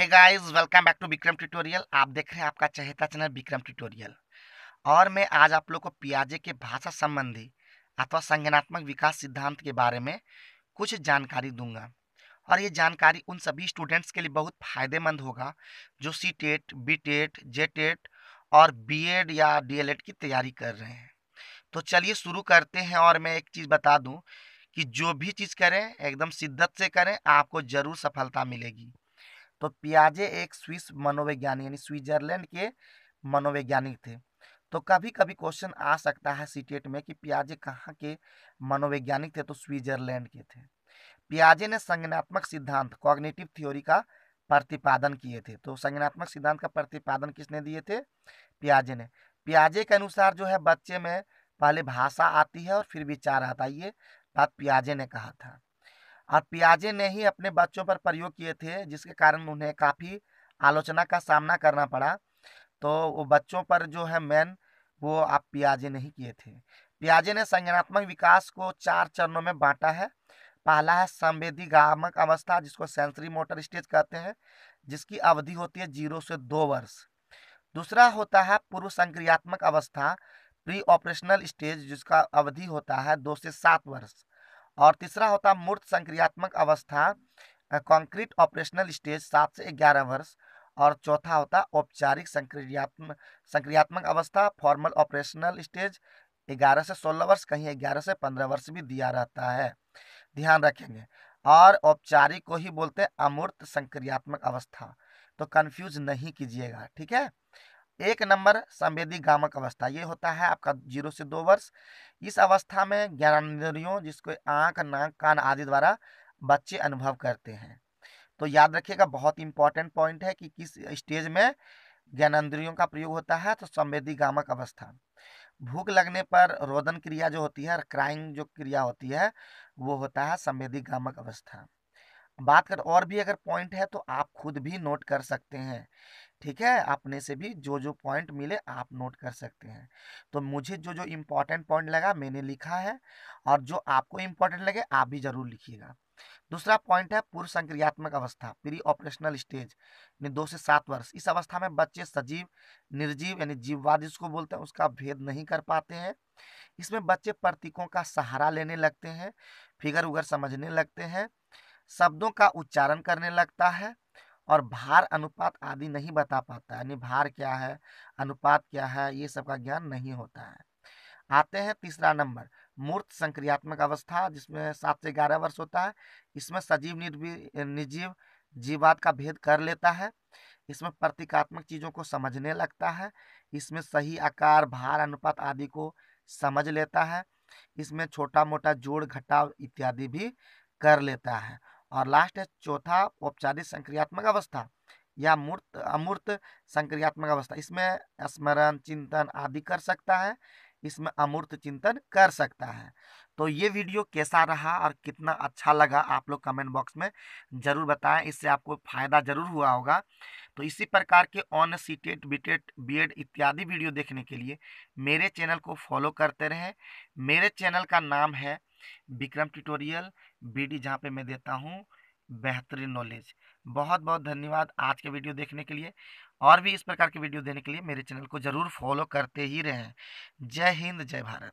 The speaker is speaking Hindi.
hey guys welcome back to Vikram tutorial आप देख रहे हैं आपका चहेता चैनल विक्रम ट्यूटोरियल और मैं आज आप लोग को पियाजे के भाषा संबंधी अथवा संज्ञानात्मक विकास सिद्धांत के बारे में कुछ जानकारी दूंगा और ये जानकारी उन सभी स्टूडेंट्स के लिए बहुत फायदेमंद होगा जो C TET B TET J TET और बी एड या डी एल एड की तैयारी कर रहे हैं तो चलिए शुरू करते हैं और मैं एक चीज़ बता दूँ कि जो भी चीज़ करें एकदम शिद्दत से करें आपको ज़रूर सफलता मिलेगी तो पियाजे एक स्विस मनोवैज्ञानिक यानी स्विट्जरलैंड के मनोवैज्ञानिक थे तो कभी कभी क्वेश्चन आ सकता है सीटेट e में कि पियाजे कहाँ के मनोवैज्ञानिक थे तो स्विट्जरलैंड के थे पियाजे ने संज्ञात्मक सिद्धांत कॉग्नेटिव थ्योरी का प्रतिपादन किए थे तो संज्ञात्मक सिद्धांत का प्रतिपादन किसने दिए थे पियाजे ने पियाजे के अनुसार जो है बच्चे में पहले भाषा आती है और फिर विचार आता है ये बात पियाजे ने कहा था और पियाजे ने ही अपने बच्चों पर प्रयोग किए थे जिसके कारण उन्हें काफ़ी आलोचना का सामना करना पड़ा तो वो बच्चों पर जो है मैन वो आप पियाजे ने ही किए थे पियाजे ने संज्ञानात्मक विकास को चार चरणों में बांटा है पहला है गामक अवस्था जिसको सेंसरी मोटर स्टेज कहते हैं जिसकी अवधि होती है जीरो से दो वर्ष दूसरा होता है पूर्व संक्रियात्मक अवस्था प्री ऑपरेशनल स्टेज जिसका अवधि होता है दो से सात वर्ष और तीसरा होता है मूर्त संक्रियात्मक अवस्था कंक्रीट ऑपरेशनल स्टेज सात से ग्यारह वर्ष और चौथा होता औपचारिक संक्रियात्मक संक्रियात्मक अवस्था फॉर्मल ऑपरेशनल स्टेज ग्यारह से सोलह वर्ष कहीं ग्यारह से पंद्रह वर्ष भी दिया रहता है ध्यान रखेंगे और औपचारिक को ही बोलते हैं अमूर्त संक्रियात्मक अवस्था तो कंफ्यूज नहीं कीजिएगा ठीक है एक नंबर संवेदी गामक अवस्था ये होता है आपका जीरो से दो वर्ष इस अवस्था में ज्ञानियों जिसको आंख नाक कान आदि द्वारा बच्चे अनुभव करते हैं तो याद रखिएगा बहुत इंपॉर्टेंट पॉइंट है कि किस स्टेज में ज्ञानेंद्रियों का प्रयोग होता है तो संवेदी गामक अवस्था भूख लगने पर रोदन क्रिया जो होती है क्राइंग जो क्रिया होती है वो होता है संवेदी गामक अवस्था बात कर और भी अगर पॉइंट है तो आप खुद भी नोट कर सकते हैं ठीक है अपने से भी जो जो पॉइंट मिले आप नोट कर सकते हैं तो मुझे जो जो इम्पोर्टेंट पॉइंट लगा मैंने लिखा है और जो आपको इम्पोर्टेंट लगे आप भी जरूर लिखिएगा दूसरा पॉइंट है पूर्व संक्रियात्मक अवस्था प्री ऑपरेशनल स्टेज यानी दो से सात वर्ष इस अवस्था में बच्चे सजीव निर्जीव यानी जीववाद जिसको बोलते हैं उसका भेद नहीं कर पाते हैं इसमें बच्चे प्रतीकों का सहारा लेने लगते हैं फिगर उगर समझने लगते हैं शब्दों का उच्चारण करने लगता है और भार अनुपात आदि नहीं बता पाता यानी भार क्या है अनुपात क्या है ये सब का ज्ञान नहीं होता है आते हैं तीसरा नंबर मूर्त संक्रियात्मक अवस्था जिसमें सात से ग्यारह वर्ष होता है इसमें सजीव निर्वी निर्जीव जीवात का भेद कर लेता है इसमें प्रतीकात्मक चीज़ों को समझने लगता है इसमें सही आकार भार अनुपात आदि को समझ लेता है इसमें छोटा मोटा जोड़ घटाव इत्यादि भी कर लेता है और लास्ट है चौथा औपचारिक संक्रियात्मक अवस्था या मूर्त अमूर्त संक्रियात्मक अवस्था इसमें स्मरण चिंतन आदि कर सकता है इसमें अमूर्त चिंतन कर सकता है तो ये वीडियो कैसा रहा और कितना अच्छा लगा आप लोग कमेंट बॉक्स में ज़रूर बताएं इससे आपको फ़ायदा ज़रूर हुआ होगा तो इसी प्रकार के ऑन सीटेट बीटेट बीएड इत्यादि वीडियो देखने के लिए मेरे चैनल को फॉलो करते रहें मेरे चैनल का नाम है विक्रम ट्यूटोरियल बीडी जहाँ पे मैं देता हूँ बेहतरीन नॉलेज बहुत बहुत धन्यवाद आज के वीडियो देखने के लिए और भी इस प्रकार के वीडियो देने के लिए मेरे चैनल को ज़रूर फॉलो करते ही रहें जय हिंद जय भारत